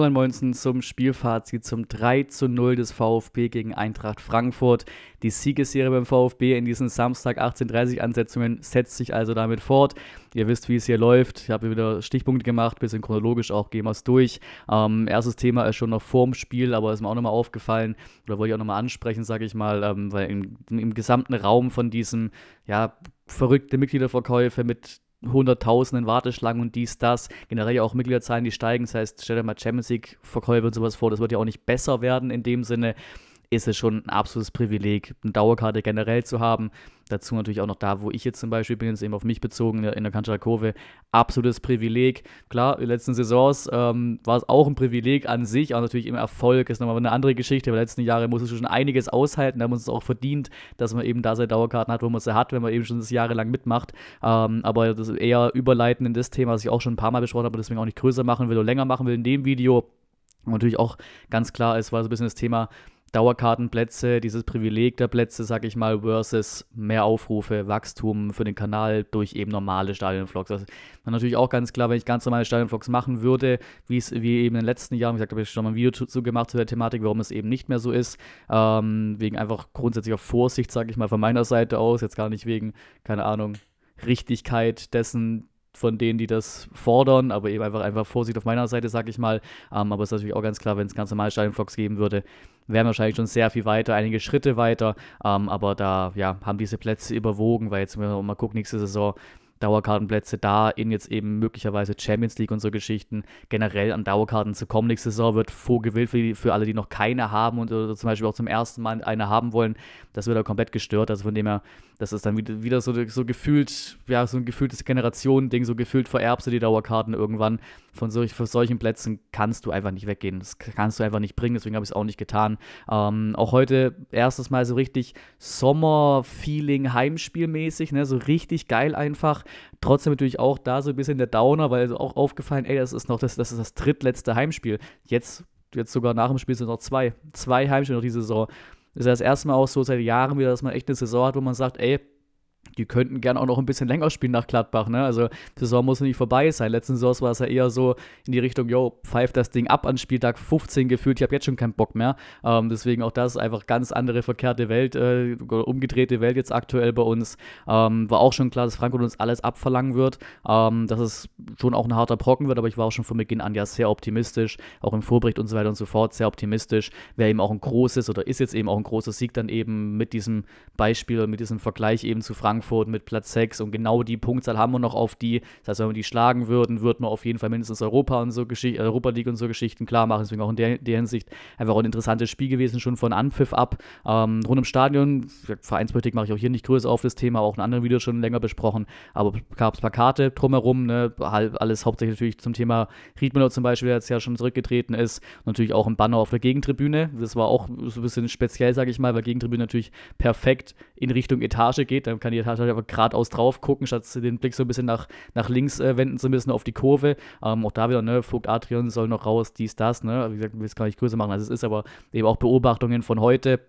Robin Moinsen zum Spielfazit zum 3 zu 0 des VfB gegen Eintracht Frankfurt. Die Siegesserie beim VfB in diesen Samstag 18.30 Ansetzungen setzt sich also damit fort. Ihr wisst, wie es hier läuft. Ich habe wieder Stichpunkte gemacht, bisschen chronologisch auch, gehen wir es durch. Ähm, erstes Thema ist schon noch vorm Spiel, aber ist mir auch nochmal aufgefallen, oder wollte ich auch nochmal ansprechen, sage ich mal, ähm, weil im, im gesamten Raum von diesem, ja, verrückte Mitgliederverkäufe mit Hunderttausenden Warteschlangen und dies, das, generell ja auch Mitgliederzahlen, die steigen. Das heißt, stell dir mal Champions League-Verkäufe und sowas vor, das wird ja auch nicht besser werden in dem Sinne ist es schon ein absolutes Privileg, eine Dauerkarte generell zu haben. Dazu natürlich auch noch da, wo ich jetzt zum Beispiel bin, jetzt eben auf mich bezogen, in der Kanchalkove, absolutes Privileg. Klar, in den letzten Saisons ähm, war es auch ein Privileg an sich, aber natürlich im Erfolg ist nochmal eine andere Geschichte. Aber in den letzten Jahren musste schon einiges aushalten, da haben uns es auch verdient, dass man eben da seine Dauerkarten hat, wo man sie hat, wenn man eben schon das jahrelang mitmacht. Ähm, aber das ist eher überleitend in das Thema, was ich auch schon ein paar Mal besprochen habe, deswegen auch nicht größer machen will oder länger machen will in dem Video. Und natürlich auch ganz klar ist, war so ein bisschen das Thema, Dauerkartenplätze, dieses Privileg der Plätze, sag ich mal, versus mehr Aufrufe, Wachstum für den Kanal durch eben normale Stadionvlogs. ist natürlich auch ganz klar, wenn ich ganz normale Stadionvlogs machen würde, wie es wie eben in den letzten Jahren, wie gesagt, habe ich schon mal ein Video dazu gemacht zu der Thematik, warum es eben nicht mehr so ist, ähm, wegen einfach grundsätzlicher Vorsicht, sag ich mal, von meiner Seite aus, jetzt gar nicht wegen, keine Ahnung, Richtigkeit dessen, von denen, die das fordern, aber eben einfach, einfach Vorsicht auf meiner Seite, sag ich mal. Ähm, aber es ist natürlich auch ganz klar, wenn es ganz normale Stadionvlogs geben würde, wären wir wahrscheinlich schon sehr viel weiter, einige Schritte weiter. Ähm, aber da ja, haben diese Plätze überwogen, weil jetzt mal, mal gucken, nächste Saison Dauerkartenplätze da in jetzt eben möglicherweise Champions League und so Geschichten generell an Dauerkarten zu kommen. Nächste Saison wird vorgewählt für, für alle, die noch keine haben und oder äh, zum Beispiel auch zum ersten Mal eine haben wollen. Das wird da komplett gestört. Also von dem her das ist dann wieder, wieder so, so gefühlt, ja, so ein gefühltes Generationending, so gefühlt vererbst du die Dauerkarten irgendwann. Von solch, von solchen Plätzen kannst du einfach nicht weggehen. Das kannst du einfach nicht bringen, deswegen habe ich es auch nicht getan. Ähm, auch heute erstes Mal so richtig Sommer-Feeling, Heimspielmäßig, ne, so richtig geil einfach. Trotzdem natürlich auch da so ein bisschen der Downer, weil auch aufgefallen, ey, das ist noch das, das ist das drittletzte Heimspiel. Jetzt, jetzt sogar nach dem Spiel sind noch zwei. Zwei Heimspiele noch diese Saison ist ja das erste Mal auch so seit Jahren wieder, dass man echt eine Saison hat, wo man sagt, ey, die könnten gerne auch noch ein bisschen länger spielen nach Gladbach. Ne? Also die Saison muss nicht vorbei sein. Letzten Saison war es ja eher so in die Richtung, yo, pfeift das Ding ab an Spieltag 15 gefühlt, ich habe jetzt schon keinen Bock mehr. Ähm, deswegen auch das einfach ganz andere verkehrte Welt, äh, umgedrehte Welt jetzt aktuell bei uns. Ähm, war auch schon klar, dass Frankfurt uns alles abverlangen wird, ähm, dass es schon auch ein harter Brocken wird, aber ich war auch schon von Beginn an ja sehr optimistisch, auch im Vorbericht und so weiter und so fort, sehr optimistisch. Wäre eben auch ein großes oder ist jetzt eben auch ein großer Sieg dann eben mit diesem Beispiel, mit diesem Vergleich eben zu Frankfurt Frankfurt mit Platz 6 und genau die Punktzahl haben wir noch auf die. Das heißt, wenn wir die schlagen würden, würden wir auf jeden Fall mindestens Europa und so Geschichte, Europa League und so Geschichten klar machen. Deswegen auch in der, der Hinsicht einfach auch ein interessantes Spiel gewesen, schon von Anpfiff ab. Ähm, rund im Stadion, Vereinspolitik mache ich auch hier nicht größer auf das Thema, auch in anderen Videos schon länger besprochen, aber gab es Plakate drumherum, ne? Halt alles hauptsächlich natürlich zum Thema Riedmüller zum Beispiel, der jetzt ja schon zurückgetreten ist. Natürlich auch ein Banner auf der Gegentribüne. Das war auch so ein bisschen speziell, sage ich mal, weil Gegentribüne natürlich perfekt in Richtung Etage geht. Dann kann die Etage halt aber geradeaus drauf gucken, statt den Blick so ein bisschen nach, nach links äh, wenden zu müssen auf die Kurve. Ähm, auch da wieder, ne, Vogt Adrian soll noch raus, dies, das, ne? Wie gesagt, ich will es gar nicht größer machen, also es ist aber eben auch Beobachtungen von heute.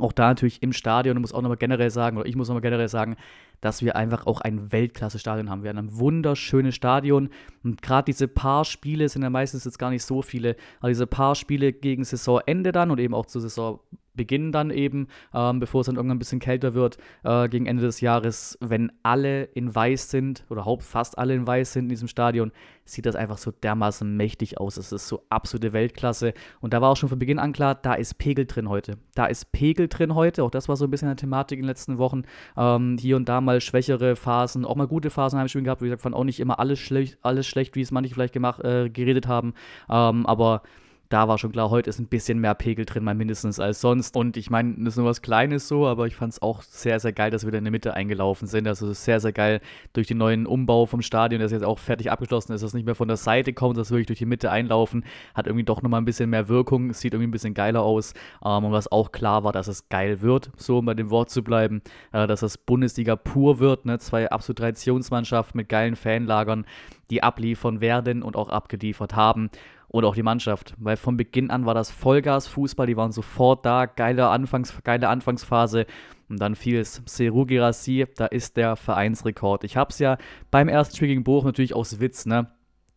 Auch da natürlich im Stadion, ich muss auch nochmal generell sagen, oder ich muss nochmal generell sagen, dass wir einfach auch ein Weltklasse-Stadion haben. Wir haben ein wunderschönes Stadion und gerade diese paar Spiele sind ja meistens jetzt gar nicht so viele, aber diese paar Spiele gegen Saisonende dann und eben auch zu Saison, beginnen dann eben, ähm, bevor es dann irgendwann ein bisschen kälter wird, äh, gegen Ende des Jahres, wenn alle in weiß sind oder haupt fast alle in weiß sind in diesem Stadion, sieht das einfach so dermaßen mächtig aus. Es ist so absolute Weltklasse. Und da war auch schon von Beginn an klar, da ist Pegel drin heute. Da ist Pegel drin heute. Auch das war so ein bisschen eine Thematik in den letzten Wochen. Ähm, hier und da mal schwächere Phasen, auch mal gute Phasen haben wir schon gehabt. Wie gesagt, fand auch nicht immer alles schlecht, alles schlecht, wie es manche vielleicht gemacht, äh, geredet haben. Ähm, aber da war schon klar, heute ist ein bisschen mehr Pegel drin, mal mindestens als sonst. Und ich meine, das ist nur was Kleines so, aber ich fand es auch sehr, sehr geil, dass wir wieder in der Mitte eingelaufen sind. Also sehr, sehr geil durch den neuen Umbau vom Stadion, das jetzt auch fertig abgeschlossen ist, dass es nicht mehr von der Seite kommt, dass wir wirklich durch die Mitte einlaufen, hat irgendwie doch nochmal ein bisschen mehr Wirkung, sieht irgendwie ein bisschen geiler aus. Ähm, und was auch klar war, dass es geil wird, so um bei dem Wort zu bleiben, äh, dass das Bundesliga pur wird, ne? zwei absolut Traditionsmannschaften mit geilen Fanlagern, die abliefern werden und auch abgeliefert haben oder auch die Mannschaft, weil von Beginn an war das Vollgas-Fußball, die waren sofort da, geile, Anfangs geile Anfangsphase und dann fiel es Seru Girassi, da ist der Vereinsrekord. Ich habe es ja beim ersten Spiel gegen Bochum natürlich aus Witz, ne?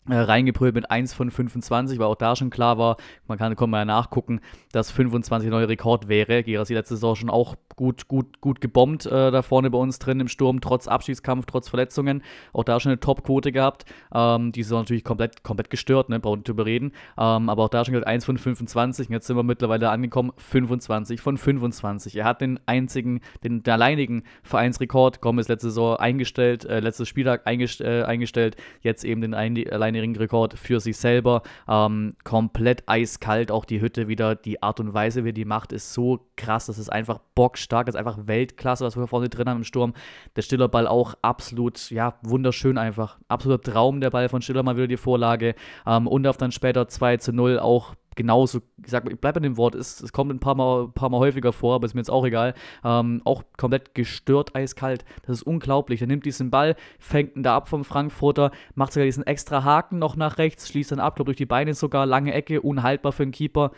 Äh, reingebrüllt mit 1 von 25, weil auch da schon klar war, man kann, kann mal nachgucken, dass 25 neue Rekord wäre. Giras die letzte Saison schon auch gut, gut, gut gebombt äh, da vorne bei uns drin im Sturm, trotz Abschiedskampf, trotz Verletzungen. Auch da schon eine Top-Quote gehabt. Ähm, die Saison natürlich komplett, komplett gestört, ne? brauchen nicht drüber reden. Ähm, aber auch da schon gesagt, 1 von 25. jetzt sind wir mittlerweile angekommen, 25 von 25. Er hat den einzigen, den, den alleinigen Vereinsrekord, ist letzte Saison eingestellt, äh, letztes Spieltag eingest äh, eingestellt, jetzt eben den alleinigen langjährigen Rekord für sich selber. Ähm, komplett eiskalt, auch die Hütte wieder. Die Art und Weise, wie die macht, ist so krass. Das ist einfach bockstark, das ist einfach Weltklasse, was wir vorne drin haben im Sturm. Der Stillerball auch absolut, ja, wunderschön einfach. Absoluter Traum, der Ball von Stiller mal wieder die Vorlage. Ähm, und auf dann später 2 zu 0 auch genauso, ich, sag, ich bleib bei dem Wort, es, es kommt ein paar mal, paar mal häufiger vor, aber ist mir jetzt auch egal, ähm, auch komplett gestört eiskalt. Das ist unglaublich. Er nimmt diesen Ball, fängt ihn da ab vom Frankfurter, macht sogar diesen extra Haken noch nach rechts, schließt dann ab, glaube durch die Beine sogar, lange Ecke, unhaltbar für einen Keeper.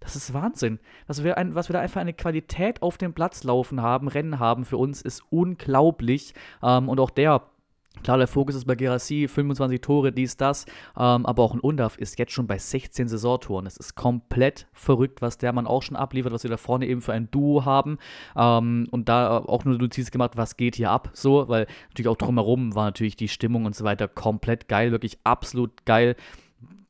Das ist Wahnsinn. Was wir, ein, was wir da einfach eine Qualität auf dem Platz laufen haben, Rennen haben für uns, ist unglaublich. Ähm, und auch der Klar, der Fokus ist bei Gerassi, 25 Tore, dies, das, ähm, aber auch ein Undaf ist jetzt schon bei 16 Saisontoren. Es ist komplett verrückt, was der Mann auch schon abliefert, was wir da vorne eben für ein Duo haben. Ähm, und da auch nur Notiz gemacht, was geht hier ab, so, weil natürlich auch drumherum war natürlich die Stimmung und so weiter komplett geil, wirklich absolut geil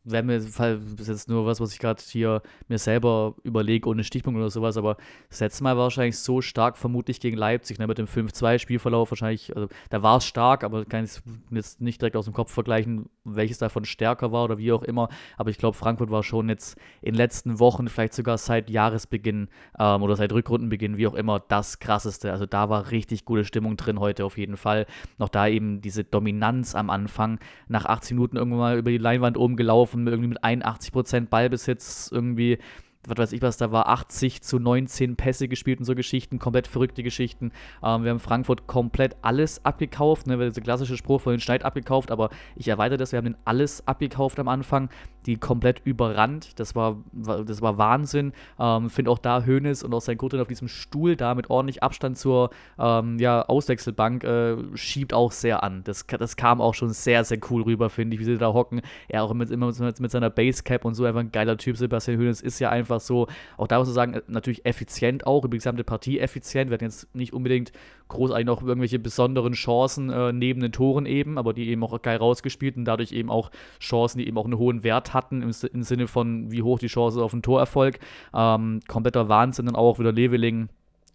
wäre mir ist jetzt nur was, was ich gerade hier mir selber überlege, ohne Stichpunkt oder sowas, aber das letzte Mal war wahrscheinlich so stark, vermutlich gegen Leipzig, ne, mit dem 5-2-Spielverlauf wahrscheinlich, also da war es stark, aber kann ich jetzt nicht direkt aus dem Kopf vergleichen, welches davon stärker war oder wie auch immer. Aber ich glaube, Frankfurt war schon jetzt in den letzten Wochen, vielleicht sogar seit Jahresbeginn ähm, oder seit Rückrundenbeginn, wie auch immer, das krasseste. Also da war richtig gute Stimmung drin heute auf jeden Fall. Noch da eben diese Dominanz am Anfang. Nach 18 Minuten irgendwann mal über die Leinwand oben gelaufen, irgendwie mit 81% Ballbesitz, irgendwie was weiß ich was, da war 80 zu 19 Pässe gespielt und so Geschichten, komplett verrückte Geschichten. Ähm, wir haben Frankfurt komplett alles abgekauft, ne, der klassische Spruch von den Schneid abgekauft, aber ich erweitere das, wir haben den alles abgekauft am Anfang die komplett überrannt. Das war, das war Wahnsinn. Ähm, Finde auch da Hönes und auch sein Gurtin auf diesem Stuhl da mit ordentlich Abstand zur ähm, ja, Auswechselbank äh, schiebt auch sehr an. Das, das kam auch schon sehr, sehr cool rüber, finde ich, wie sie da hocken. Er auch mit, immer mit, mit seiner Basecap und so einfach ein geiler Typ. Sebastian Hönes ist ja einfach so, auch da muss man sagen, äh, natürlich effizient auch, über die gesamte Partie effizient. Wir hatten jetzt nicht unbedingt groß eigentlich noch irgendwelche besonderen Chancen äh, neben den Toren eben, aber die eben auch geil rausgespielt und dadurch eben auch Chancen, die eben auch einen hohen Wert hatten im, im Sinne von, wie hoch die Chance auf den Torerfolg. Ähm, kompletter Wahnsinn dann auch wieder Leveling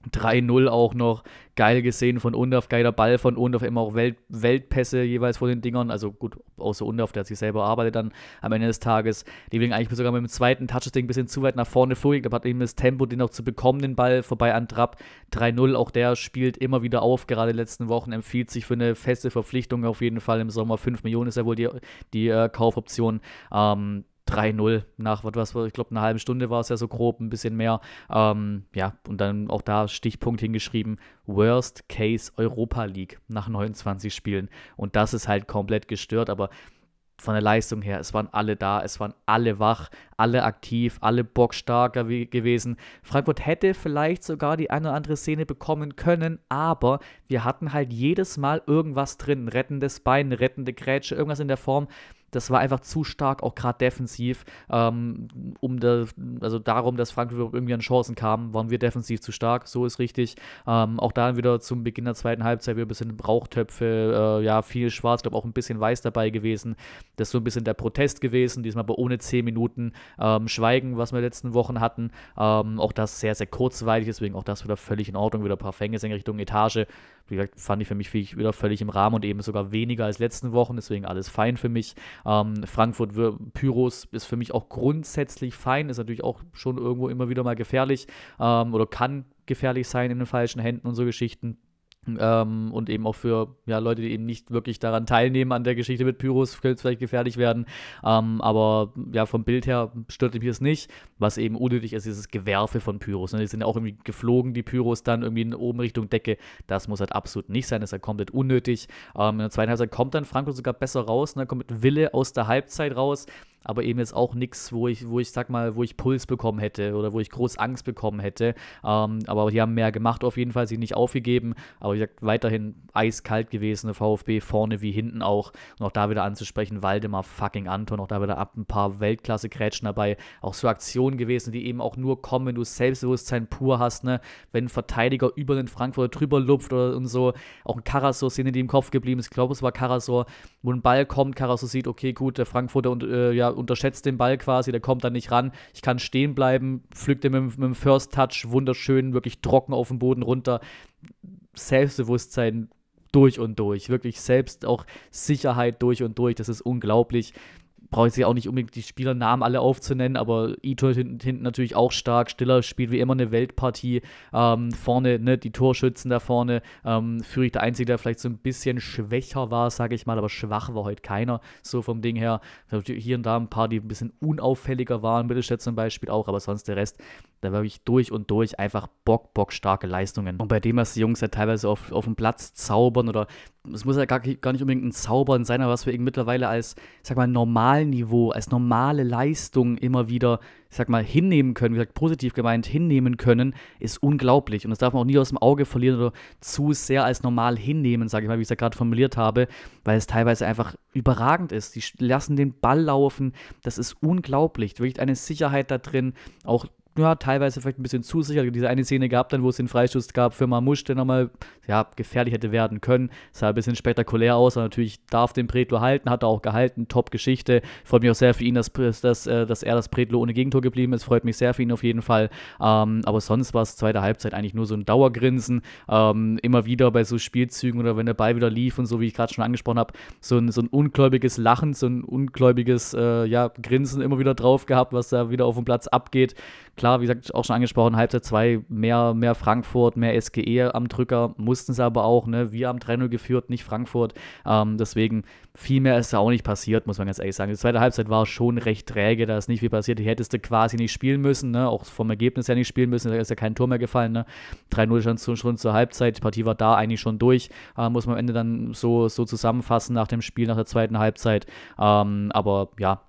3-0 auch noch. Geil gesehen von Undorf, geiler Ball von Undorf, immer auch Welt, Weltpässe jeweils vor den Dingern. Also gut, außer Undorf, der hat sich selber arbeitet dann am Ende des Tages. Die wegen eigentlich sogar mit dem zweiten Touch Ding ein bisschen zu weit nach vorne flog. Da hat eben das Tempo, den noch zu bekommen, den Ball vorbei an Trapp. 3-0, auch der spielt immer wieder auf, gerade in den letzten Wochen. Empfiehlt sich für eine feste Verpflichtung auf jeden Fall im Sommer. 5 Millionen ist ja wohl die, die äh, Kaufoption. Ähm, 3-0 nach, was, was ich glaube, einer halben Stunde war es ja so grob, ein bisschen mehr. Ähm, ja, und dann auch da Stichpunkt hingeschrieben, Worst Case Europa League nach 29 Spielen. Und das ist halt komplett gestört, aber von der Leistung her, es waren alle da, es waren alle wach, alle aktiv, alle bockstarker gewesen. Frankfurt hätte vielleicht sogar die eine oder andere Szene bekommen können, aber wir hatten halt jedes Mal irgendwas drin, rettendes Bein, rettende Grätsche, irgendwas in der Form das war einfach zu stark, auch gerade defensiv, ähm, um da, also darum, dass Frankfurt irgendwie an Chancen kam, waren wir defensiv zu stark, so ist richtig. Ähm, auch dann wieder zum Beginn der zweiten Halbzeit wieder ein bisschen Brauchtöpfe, äh, ja, viel schwarz, glaube auch ein bisschen weiß dabei gewesen. Das ist so ein bisschen der Protest gewesen, diesmal aber ohne 10 Minuten ähm, Schweigen, was wir in den letzten Wochen hatten. Ähm, auch das sehr, sehr kurzweilig, deswegen auch das wieder völlig in Ordnung, wieder ein paar Fänge in Richtung Etage. Wie gesagt, fand ich für mich wieder völlig im Rahmen und eben sogar weniger als letzten Wochen, deswegen alles fein für mich. Ähm, Frankfurt Pyros ist für mich auch grundsätzlich fein, ist natürlich auch schon irgendwo immer wieder mal gefährlich ähm, oder kann gefährlich sein in den falschen Händen und so Geschichten. Ähm, und eben auch für ja, Leute, die eben nicht wirklich daran teilnehmen an der Geschichte mit Pyros, könnte es vielleicht gefährlich werden. Ähm, aber ja, vom Bild her stört mich das nicht. Was eben unnötig ist, ist das Gewerfe von Pyros. Ne? Die sind ja auch irgendwie geflogen, die Pyros dann irgendwie in oben Richtung Decke. Das muss halt absolut nicht sein. Das ist halt komplett unnötig. Ähm, in der zweiten Halbzeit kommt dann Frankfurt sogar besser raus. und ne? dann Kommt mit Wille aus der Halbzeit raus aber eben jetzt auch nichts, wo ich, wo ich sag mal, wo ich Puls bekommen hätte oder wo ich groß Angst bekommen hätte. Ähm, aber die haben mehr gemacht auf jeden Fall, sie nicht aufgegeben, aber wie gesagt, weiterhin eiskalt gewesen, der VfB vorne wie hinten auch. Und auch da wieder anzusprechen, Waldemar fucking Anton, auch da wieder ab ein paar weltklasse grätschen dabei, auch so Aktionen gewesen, die eben auch nur kommen, wenn du Selbstbewusstsein pur hast, ne? Wenn ein Verteidiger über den Frankfurter drüber lupft oder und so, auch ein Karasor-Szene, die im Kopf geblieben ist, ich glaube, es war Karasor, wo ein Ball kommt, Karasor sieht, okay, gut, der Frankfurter und äh, ja, unterschätzt den Ball quasi, der kommt da nicht ran. Ich kann stehen bleiben, pflückt den mit, mit dem First Touch wunderschön, wirklich trocken auf den Boden runter. Selbstbewusstsein durch und durch, wirklich selbst auch Sicherheit durch und durch. Das ist unglaublich brauche ich jetzt auch nicht unbedingt die Spielernamen alle aufzunennen, aber Ito hinten, natürlich auch stark. Stiller spielt wie immer eine Weltpartie. Ähm, vorne, ne, die Torschützen da vorne. Ähm, ich der Einzige, der vielleicht so ein bisschen schwächer war, sage ich mal, aber schwach war heute keiner, so vom Ding her. Hier und da ein paar, die ein bisschen unauffälliger waren, Mittelstädt zum Beispiel auch, aber sonst der Rest, da war ich durch und durch einfach bock, bock starke Leistungen. Und bei dem, was die Jungs ja teilweise auf, auf dem Platz zaubern oder es muss ja gar, gar nicht unbedingt ein Zaubern sein, aber was wir eben mittlerweile als, sag mal, Normalniveau, als normale Leistung immer wieder, sag mal, hinnehmen können, wie gesagt, positiv gemeint, hinnehmen können, ist unglaublich. Und das darf man auch nie aus dem Auge verlieren oder zu sehr als normal hinnehmen, sage ich mal, wie ich es ja gerade formuliert habe, weil es teilweise einfach überragend ist. Die lassen den Ball laufen, das ist unglaublich. Wirklich eine Sicherheit da drin, auch ja, teilweise vielleicht ein bisschen zu sicher. Diese eine Szene gab dann, wo es den Freistoß gab für Mamusch, der nochmal ja, gefährlich hätte werden können. Es sah ein bisschen spektakulär aus, aber natürlich darf den Predlo halten, hat er auch gehalten. Top-Geschichte. Freut mich auch sehr für ihn, dass, dass, äh, dass er das Predlo ohne Gegentor geblieben ist. Freut mich sehr für ihn auf jeden Fall. Ähm, aber sonst war es zweite Halbzeit eigentlich nur so ein Dauergrinsen. Ähm, immer wieder bei so Spielzügen oder wenn der Ball wieder lief und so, wie ich gerade schon angesprochen habe, so ein, so ein ungläubiges Lachen, so ein ungläubiges äh, ja, Grinsen immer wieder drauf gehabt, was da wieder auf dem Platz abgeht Klar, wie gesagt, auch schon angesprochen, Halbzeit 2, mehr, mehr Frankfurt, mehr SGE am Drücker, mussten es aber auch, ne? Wir haben 3-0 geführt, nicht Frankfurt. Ähm, deswegen viel mehr ist da auch nicht passiert, muss man ganz ehrlich sagen. Die zweite Halbzeit war schon recht träge, da ist nicht viel passiert. Die hättest du quasi nicht spielen müssen, ne? Auch vom Ergebnis her nicht spielen müssen, da ist ja kein Tor mehr gefallen, ne? 3-0 stand schon, schon zur Halbzeit, die Partie war da eigentlich schon durch, äh, muss man am Ende dann so, so zusammenfassen nach dem Spiel, nach der zweiten Halbzeit. Ähm, aber ja,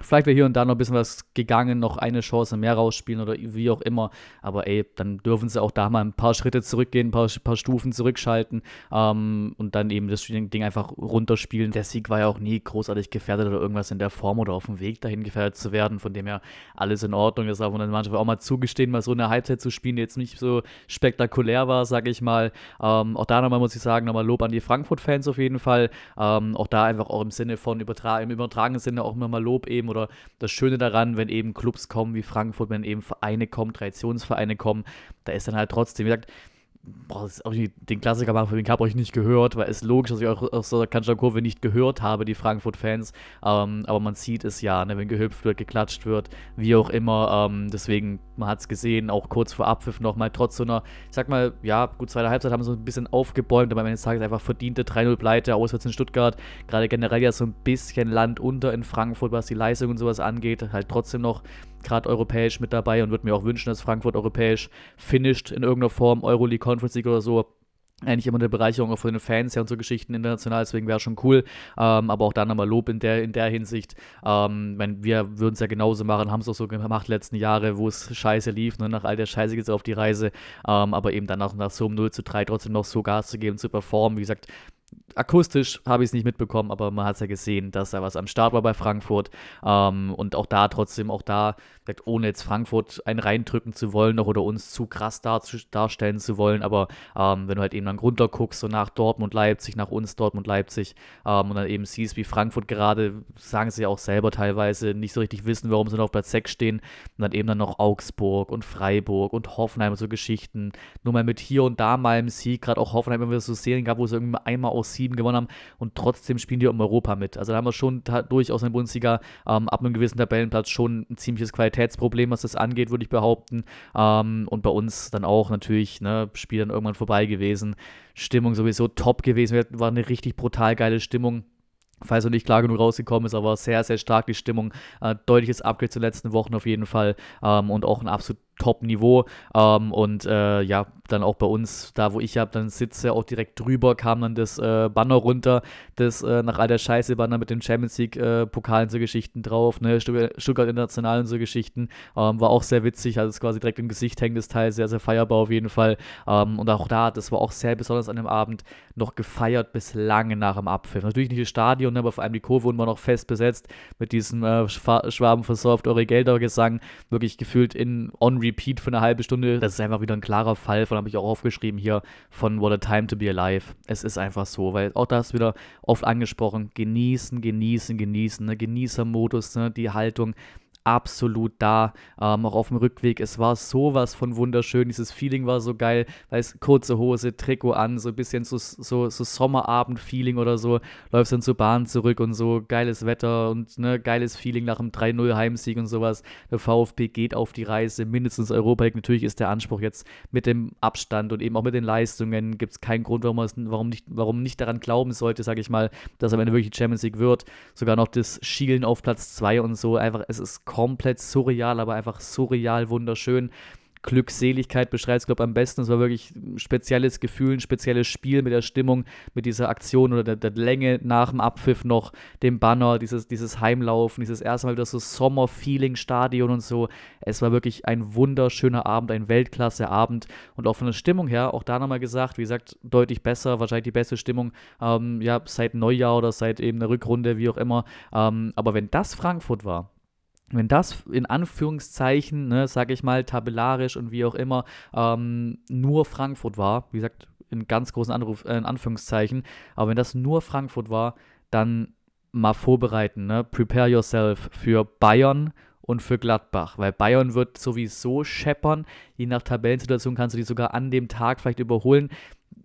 Vielleicht wäre hier und da noch ein bisschen was gegangen, noch eine Chance mehr rausspielen oder wie auch immer. Aber ey, dann dürfen sie auch da mal ein paar Schritte zurückgehen, ein paar, paar Stufen zurückschalten ähm, und dann eben das Ding einfach runterspielen. Der Sieg war ja auch nie großartig gefährdet oder irgendwas in der Form oder auf dem Weg dahin gefährdet zu werden. Von dem her alles in Ordnung. ist. Aber man der Mannschaft auch mal zugestehen, mal so eine Halbzeit zu spielen, die jetzt nicht so spektakulär war, sag ich mal. Ähm, auch da nochmal muss ich sagen, nochmal Lob an die Frankfurt-Fans auf jeden Fall. Ähm, auch da einfach auch im Sinne von übertra im übertragenen Sinne auch nochmal Lob eben Problem oder das Schöne daran, wenn eben Clubs kommen wie Frankfurt, wenn eben Vereine kommen, Traditionsvereine kommen, da ist dann halt trotzdem, wie gesagt, boah, das ist auch nicht, den Klassiker machen, für den Cup euch nicht gehört, weil es logisch, dass ich auch aus der Kantscher nicht gehört habe, die Frankfurt-Fans. Ähm, aber man sieht es ja, ne, wenn gehüpft wird, geklatscht wird, wie auch immer. Ähm, deswegen man hat es gesehen, auch kurz vor Abpfiff nochmal, trotz so einer, ich sag mal, ja, gut, zweite Halbzeit haben sie so ein bisschen aufgebäumt, aber am Ende des Tages einfach verdiente 3-0-Pleite, auswärts in Stuttgart, gerade generell ja so ein bisschen Land unter in Frankfurt, was die Leistung und sowas angeht, halt trotzdem noch gerade europäisch mit dabei und würde mir auch wünschen, dass Frankfurt europäisch finisht in irgendeiner Form, Euroleague Conference League oder so, eigentlich immer eine Bereicherung auch für den Fans ja und so Geschichten international, deswegen wäre schon cool. Ähm, aber auch da nochmal Lob in der, in der Hinsicht. Ähm, wenn wir würden es ja genauso machen, haben es auch so gemacht letzten Jahre, wo es scheiße lief, ne? nach all der Scheiße geht es auf die Reise. Ähm, aber eben danach nach so einem 0 zu 3 trotzdem noch so Gas zu geben, zu performen. Wie gesagt, akustisch habe ich es nicht mitbekommen, aber man hat es ja gesehen, dass da was am Start war bei Frankfurt. Ähm, und auch da trotzdem, auch da, ohne jetzt Frankfurt einen reindrücken zu wollen noch oder uns zu krass dar darstellen zu wollen, aber ähm, wenn du halt eben dann runter guckst, so nach Dortmund, Leipzig, nach uns Dortmund, Leipzig ähm, und dann eben siehst, wie Frankfurt gerade, sagen sie ja auch selber teilweise, nicht so richtig wissen, warum sie noch auf Platz 6 stehen und dann eben dann noch Augsburg und Freiburg und Hoffenheim so Geschichten, nur mal mit hier und da mal im Sieg, gerade auch Hoffenheim, wenn wir so Serien gab, wo es irgendwie einmal aussieht, 7 gewonnen haben und trotzdem spielen die um Europa mit. Also da haben wir schon durchaus in der Bundesliga ähm, ab einem gewissen Tabellenplatz schon ein ziemliches Qualitätsproblem, was das angeht, würde ich behaupten. Ähm, und bei uns dann auch natürlich, ne, Spiel dann irgendwann vorbei gewesen. Stimmung sowieso top gewesen. War eine richtig brutal geile Stimmung falls noch nicht klar genug rausgekommen ist, aber sehr, sehr stark die Stimmung. Äh, deutliches Upgrade zu den letzten Wochen auf jeden Fall ähm, und auch ein absolut Top-Niveau. Ähm, und äh, ja, dann auch bei uns, da wo ich habe, dann sitze auch direkt drüber, kam dann das äh, Banner runter, das äh, nach all der Scheiße Banner mit den Champions League äh, Pokalen so Geschichten drauf, ne, Stuttgart International und so Geschichten, ähm, war auch sehr witzig, also es quasi direkt im Gesicht hängt das Teil, sehr, sehr feierbar auf jeden Fall ähm, und auch da, das war auch sehr besonders an dem Abend noch gefeiert bis lange nach dem Abpfiff. Natürlich nicht das Stadion, aber vor allem die Kurve war noch fest besetzt mit diesem äh, Schwaben versorgt eure Gelder Gesang, wirklich gefühlt in on repeat für eine halbe Stunde, das ist einfach wieder ein klarer Fall von einem habe ich auch aufgeschrieben hier von What a Time to Be Alive. Es ist einfach so, weil auch das wieder oft angesprochen, genießen, genießen, genießen, ne? Genießermodus, ne? die Haltung, absolut da, ähm, auch auf dem Rückweg. Es war sowas von wunderschön, dieses Feeling war so geil, weil es kurze Hose, Trikot an, so ein bisschen so, so, so Sommerabend-Feeling oder so, läufst dann zur Bahn zurück und so, geiles Wetter und ne, geiles Feeling nach einem 3-0-Heimsieg und sowas. Der VfB geht auf die Reise, mindestens Europa League. Natürlich ist der Anspruch jetzt mit dem Abstand und eben auch mit den Leistungen, gibt es keinen Grund, warum, es, warum, nicht, warum nicht daran glauben sollte, sage ich mal, dass am Ende wirklich Champions League wird. Sogar noch das Schielen auf Platz 2 und so, einfach, es ist komplett surreal, aber einfach surreal wunderschön. Glückseligkeit beschreibt es, glaube ich, am besten. Es war wirklich ein spezielles Gefühl, ein spezielles Spiel mit der Stimmung, mit dieser Aktion oder der, der Länge nach dem Abpfiff noch, dem Banner, dieses, dieses Heimlaufen, dieses erste Mal wieder so Sommer-Feeling-Stadion und so. Es war wirklich ein wunderschöner Abend, ein Weltklasse-Abend. Und auch von der Stimmung her, auch da nochmal gesagt, wie gesagt, deutlich besser, wahrscheinlich die beste Stimmung ähm, ja, seit Neujahr oder seit eben der Rückrunde, wie auch immer. Ähm, aber wenn das Frankfurt war, wenn das in Anführungszeichen, ne, sage ich mal, tabellarisch und wie auch immer, ähm, nur Frankfurt war, wie gesagt, in ganz großen Anruf, äh, in Anführungszeichen, aber wenn das nur Frankfurt war, dann mal vorbereiten, ne? prepare yourself für Bayern und für Gladbach, weil Bayern wird sowieso scheppern, je nach Tabellensituation kannst du die sogar an dem Tag vielleicht überholen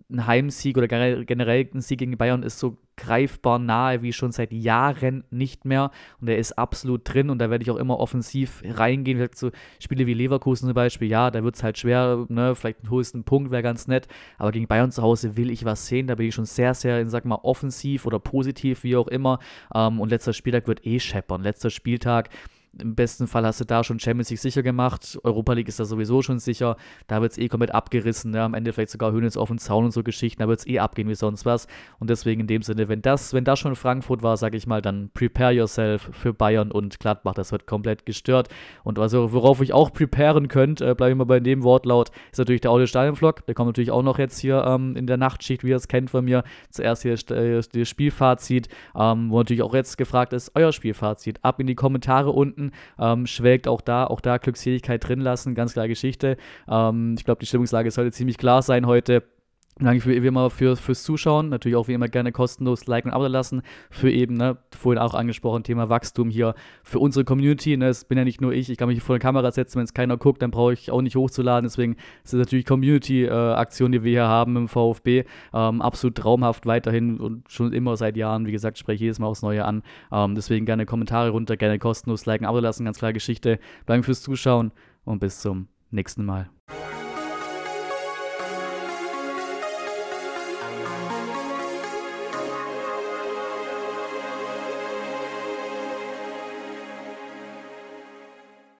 ein Heimsieg oder generell ein Sieg gegen Bayern ist so greifbar nahe wie schon seit Jahren nicht mehr. Und er ist absolut drin und da werde ich auch immer offensiv reingehen. Vielleicht so Spiele wie Leverkusen zum Beispiel, ja, da wird es halt schwer, ne? vielleicht einen höchsten Punkt wäre ganz nett. Aber gegen Bayern zu Hause will ich was sehen. Da bin ich schon sehr, sehr, sag mal, offensiv oder positiv, wie auch immer. Ähm, und letzter Spieltag wird eh scheppern. Letzter Spieltag im besten Fall hast du da schon Champions League sicher gemacht. Europa League ist da sowieso schon sicher. Da wird es eh komplett abgerissen. Ne? Am Ende vielleicht sogar Hönes auf dem Zaun und so Geschichten. Da wird es eh abgehen wie sonst was. Und deswegen in dem Sinne, wenn das, wenn das schon Frankfurt war, sage ich mal, dann prepare yourself für Bayern und Gladbach. Das wird komplett gestört. Und also, worauf ich auch preparen könnt, äh, bleibe ich mal bei dem Wortlaut, ist natürlich der Audio Stadionvlog. Der kommt natürlich auch noch jetzt hier ähm, in der Nachtschicht, wie ihr es kennt von mir. Zuerst hier äh, das Spielfazit, ähm, wo natürlich auch jetzt gefragt ist, euer Spielfazit. Ab in die Kommentare unten Punkten. Ähm, schwelgt auch da, auch da Glückseligkeit drin lassen, ganz klar Geschichte. Ähm, ich glaube, die Stimmungslage sollte ziemlich klar sein heute. Danke für, wie immer für, fürs Zuschauen. Natürlich auch wie immer gerne kostenlos Like und Abo lassen. Für eben, ne, vorhin auch angesprochen, Thema Wachstum hier für unsere Community. Ne, es bin ja nicht nur ich, ich kann mich vor der Kamera setzen. Wenn es keiner guckt, dann brauche ich auch nicht hochzuladen. Deswegen ist es natürlich Community-Aktion, äh, die wir hier haben im VfB. Ähm, absolut traumhaft weiterhin und schon immer seit Jahren. Wie gesagt, spreche ich jedes Mal aufs Neue an. Ähm, deswegen gerne Kommentare runter, gerne kostenlos Like und Abo lassen. Ganz klar Geschichte. Danke fürs Zuschauen und bis zum nächsten Mal.